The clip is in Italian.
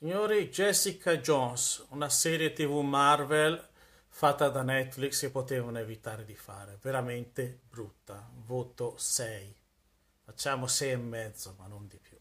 Signori, Jessica Jones, una serie TV Marvel fatta da Netflix che potevano evitare di fare, veramente brutta, voto 6. Facciamo 6 e mezzo, ma non di più.